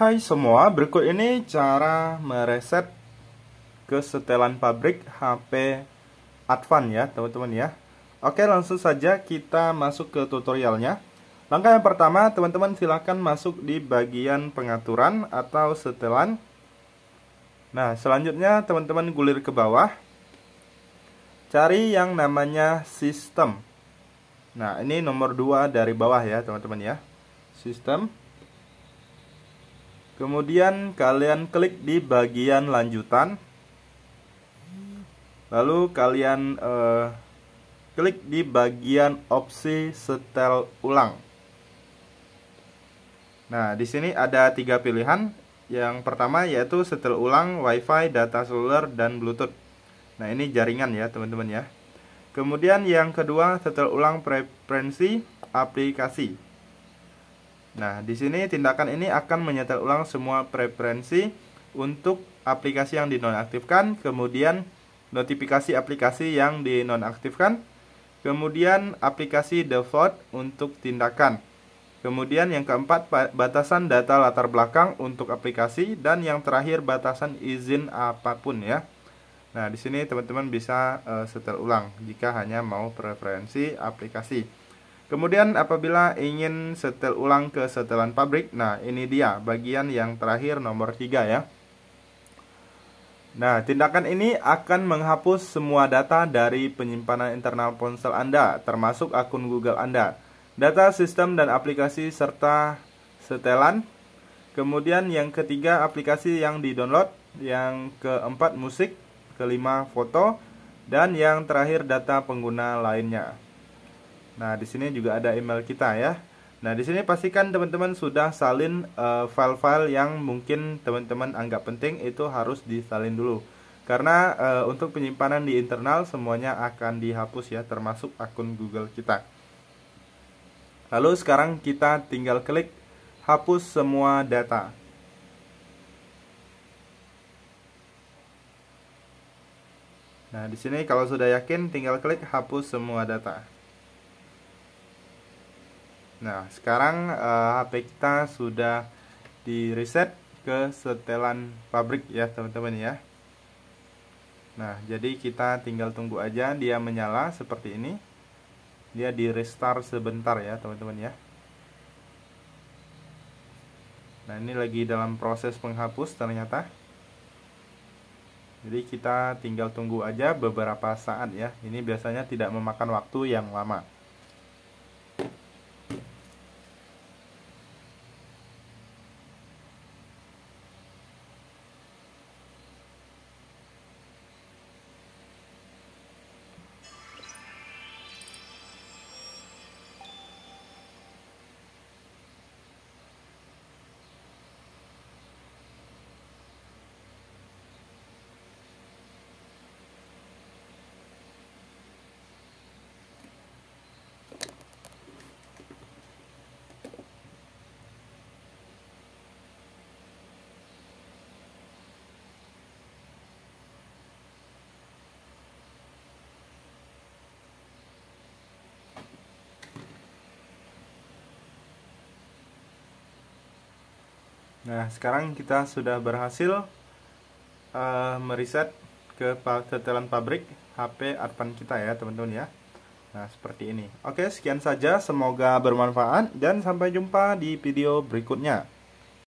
Hai semua, berikut ini cara mereset setelan pabrik HP Advan ya teman-teman ya Oke langsung saja kita masuk ke tutorialnya Langkah yang pertama teman-teman silahkan masuk di bagian pengaturan atau setelan Nah selanjutnya teman-teman gulir ke bawah Cari yang namanya sistem Nah ini nomor 2 dari bawah ya teman-teman ya Sistem Kemudian kalian klik di bagian lanjutan. Lalu kalian eh, klik di bagian opsi setel ulang. Nah, di sini ada tiga pilihan. Yang pertama yaitu setel ulang WiFi, data seluler, dan Bluetooth. Nah, ini jaringan ya, teman-teman ya. Kemudian yang kedua setel ulang preferensi aplikasi. Nah, di sini tindakan ini akan menyetel ulang semua preferensi untuk aplikasi yang dinonaktifkan, kemudian notifikasi aplikasi yang dinonaktifkan, kemudian aplikasi default untuk tindakan. Kemudian yang keempat, batasan data latar belakang untuk aplikasi dan yang terakhir batasan izin apapun ya. Nah, di sini teman-teman bisa uh, setel ulang jika hanya mau preferensi aplikasi. Kemudian apabila ingin setel ulang ke setelan pabrik, nah ini dia bagian yang terakhir nomor 3 ya. Nah, tindakan ini akan menghapus semua data dari penyimpanan internal ponsel Anda, termasuk akun Google Anda, data sistem dan aplikasi serta setelan. Kemudian yang ketiga aplikasi yang di-download, yang keempat musik, kelima foto, dan yang terakhir data pengguna lainnya. Nah, di sini juga ada email kita ya. Nah, di sini pastikan teman-teman sudah salin eh, file-file uh, yang mungkin teman-teman anggap penting itu harus disalin dulu. Karena uh, untuk penyimpanan di internal semuanya akan dihapus ya, termasuk akun Google kita. Lalu sekarang kita tinggal klik hapus semua data. Nah, di sini kalau sudah yakin tinggal klik hapus semua data. Nah, sekarang uh, eh, HP kita sudah di reset ke setelan pabrik ya, teman-teman ya. Nah, jadi kita tinggal tunggu aja dia menyala seperti ini. Dia di restart sebentar ya, teman-teman ya. Nah, ini lagi dalam proses penghapus ternyata. Jadi kita tinggal tunggu aja beberapa saat ya. Ini biasanya tidak memakan waktu yang lama. Nah, sekarang kita sudah berhasil uh, meriset ke tetelan pabrik HP Advan kita ya, teman-teman ya. Nah, seperti ini. Oke, sekian saja. Semoga bermanfaat dan sampai jumpa di video berikutnya.